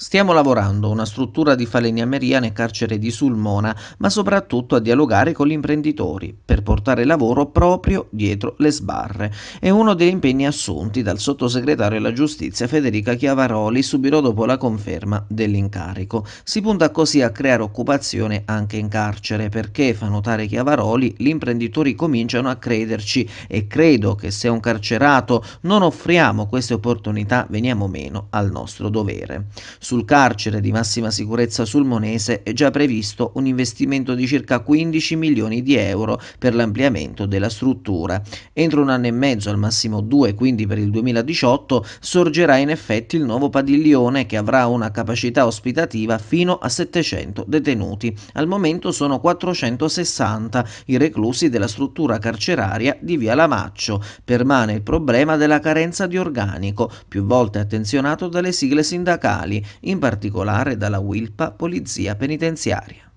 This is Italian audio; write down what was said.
Stiamo lavorando una struttura di falegnameria nel carcere di Sulmona, ma soprattutto a dialogare con gli imprenditori per portare lavoro proprio dietro le sbarre. È uno degli impegni assunti dal sottosegretario alla giustizia Federica Chiavaroli subito dopo la conferma dell'incarico. Si punta così a creare occupazione anche in carcere perché, fa notare Chiavaroli, gli imprenditori cominciano a crederci e credo che se a un carcerato non offriamo queste opportunità veniamo meno al nostro dovere. Sul carcere di massima sicurezza sulmonese è già previsto un investimento di circa 15 milioni di euro per l'ampliamento della struttura. Entro un anno e mezzo, al massimo due, quindi per il 2018, sorgerà in effetti il nuovo padiglione che avrà una capacità ospitativa fino a 700 detenuti. Al momento sono 460 i reclusi della struttura carceraria di Via Lamaccio. Permane il problema della carenza di organico, più volte attenzionato dalle sigle sindacali in particolare dalla Wilpa Polizia Penitenziaria.